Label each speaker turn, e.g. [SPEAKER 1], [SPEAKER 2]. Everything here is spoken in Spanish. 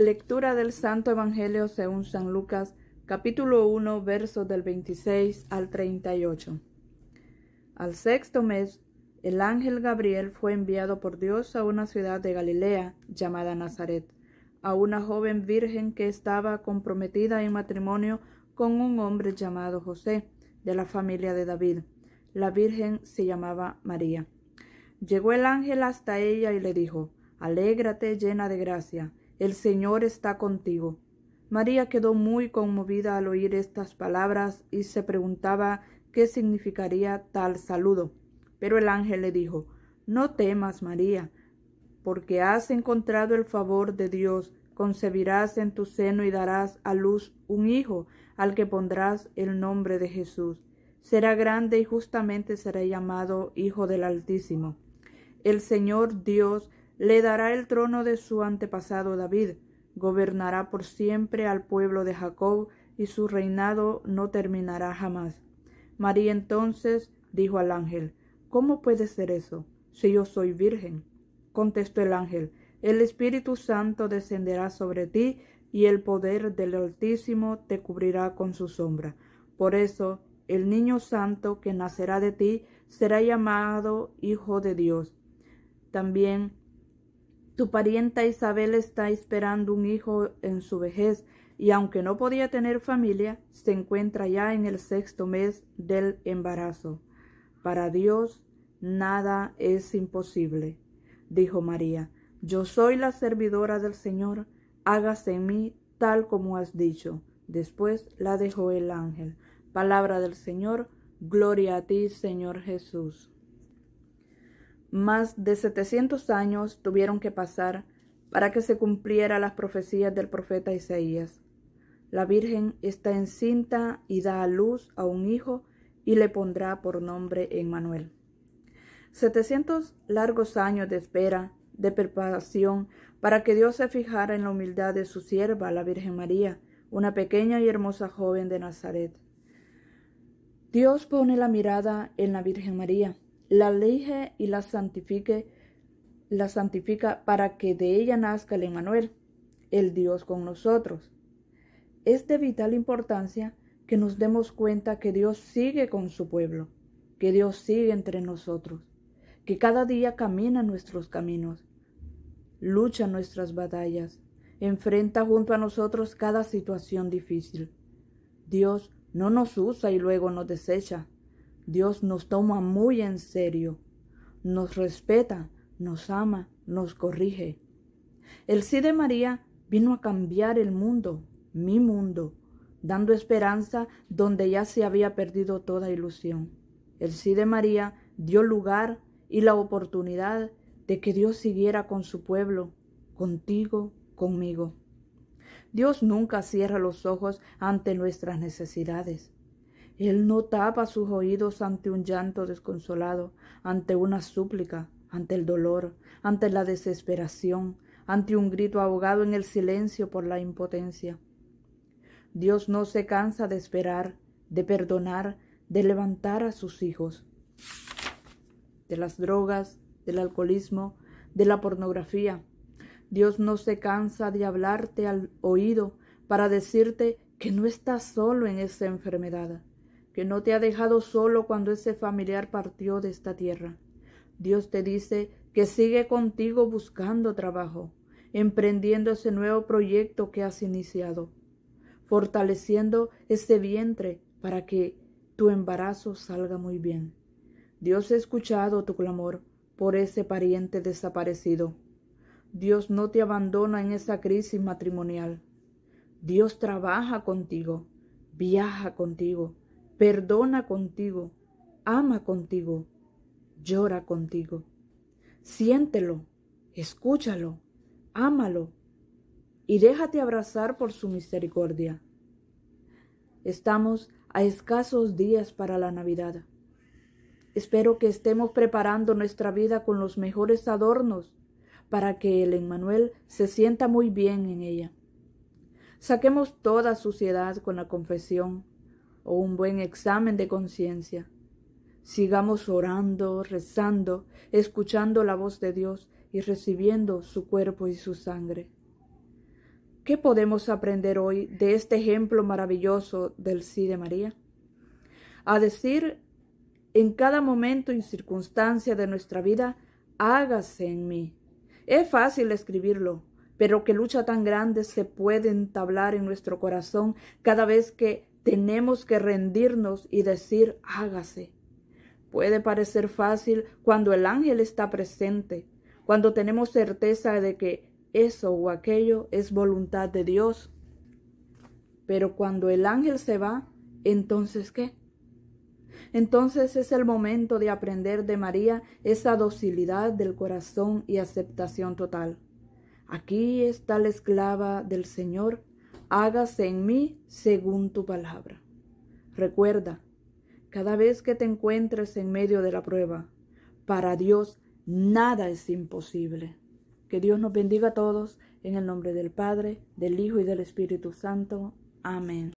[SPEAKER 1] Lectura del Santo Evangelio según San Lucas, capítulo 1, versos del 26 al 38. Al sexto mes, el ángel Gabriel fue enviado por Dios a una ciudad de Galilea llamada Nazaret, a una joven virgen que estaba comprometida en matrimonio con un hombre llamado José, de la familia de David. La virgen se llamaba María. Llegó el ángel hasta ella y le dijo, Alégrate llena de gracia el Señor está contigo. María quedó muy conmovida al oír estas palabras y se preguntaba qué significaría tal saludo. Pero el ángel le dijo No temas, María, porque has encontrado el favor de Dios, concebirás en tu seno y darás a luz un hijo, al que pondrás el nombre de Jesús. Será grande y justamente será llamado Hijo del Altísimo. El Señor Dios le dará el trono de su antepasado David, gobernará por siempre al pueblo de Jacob, y su reinado no terminará jamás. María entonces dijo al ángel, ¿Cómo puede ser eso, si yo soy virgen? Contestó el ángel, el Espíritu Santo descenderá sobre ti, y el poder del Altísimo te cubrirá con su sombra. Por eso, el niño santo que nacerá de ti será llamado Hijo de Dios. También tu parienta Isabel está esperando un hijo en su vejez y aunque no podía tener familia, se encuentra ya en el sexto mes del embarazo. Para Dios nada es imposible, dijo María. Yo soy la servidora del Señor, hágase en mí tal como has dicho. Después la dejó el ángel. Palabra del Señor, gloria a ti, Señor Jesús. Más de 700 años tuvieron que pasar para que se cumpliera las profecías del profeta Isaías. La Virgen está encinta y da a luz a un hijo y le pondrá por nombre Emmanuel. 700 largos años de espera, de preparación, para que Dios se fijara en la humildad de su sierva, la Virgen María, una pequeña y hermosa joven de Nazaret. Dios pone la mirada en la Virgen María la elige y la santifique, la santifica para que de ella nazca el Emmanuel, el Dios con nosotros. Es de vital importancia que nos demos cuenta que Dios sigue con su pueblo, que Dios sigue entre nosotros, que cada día camina nuestros caminos, lucha nuestras batallas, enfrenta junto a nosotros cada situación difícil. Dios no nos usa y luego nos desecha. Dios nos toma muy en serio, nos respeta, nos ama, nos corrige. El sí de María vino a cambiar el mundo, mi mundo, dando esperanza donde ya se había perdido toda ilusión. El sí de María dio lugar y la oportunidad de que Dios siguiera con su pueblo, contigo, conmigo. Dios nunca cierra los ojos ante nuestras necesidades. Él no tapa sus oídos ante un llanto desconsolado, ante una súplica, ante el dolor, ante la desesperación, ante un grito ahogado en el silencio por la impotencia. Dios no se cansa de esperar, de perdonar, de levantar a sus hijos de las drogas, del alcoholismo, de la pornografía. Dios no se cansa de hablarte al oído para decirte que no estás solo en esa enfermedad, que no te ha dejado solo cuando ese familiar partió de esta tierra. Dios te dice que sigue contigo buscando trabajo, emprendiendo ese nuevo proyecto que has iniciado, fortaleciendo ese vientre para que tu embarazo salga muy bien. Dios ha escuchado tu clamor por ese pariente desaparecido. Dios no te abandona en esa crisis matrimonial. Dios trabaja contigo, viaja contigo, perdona contigo, ama contigo, llora contigo. Siéntelo, escúchalo, ámalo y déjate abrazar por su misericordia. Estamos a escasos días para la Navidad. Espero que estemos preparando nuestra vida con los mejores adornos para que el Emmanuel se sienta muy bien en ella. Saquemos toda suciedad con la confesión o un buen examen de conciencia. Sigamos orando, rezando, escuchando la voz de Dios y recibiendo su cuerpo y su sangre. ¿Qué podemos aprender hoy de este ejemplo maravilloso del sí de María? A decir, en cada momento y circunstancia de nuestra vida, hágase en mí. Es fácil escribirlo, pero qué lucha tan grande se puede entablar en nuestro corazón cada vez que tenemos que rendirnos y decir hágase. Puede parecer fácil cuando el ángel está presente, cuando tenemos certeza de que eso o aquello es voluntad de Dios. Pero cuando el ángel se va, entonces ¿qué? Entonces es el momento de aprender de María esa docilidad del corazón y aceptación total. Aquí está la esclava del Señor hágase en mí según tu palabra. Recuerda, cada vez que te encuentres en medio de la prueba, para Dios nada es imposible. Que Dios nos bendiga a todos en el nombre del Padre, del Hijo y del Espíritu Santo. Amén.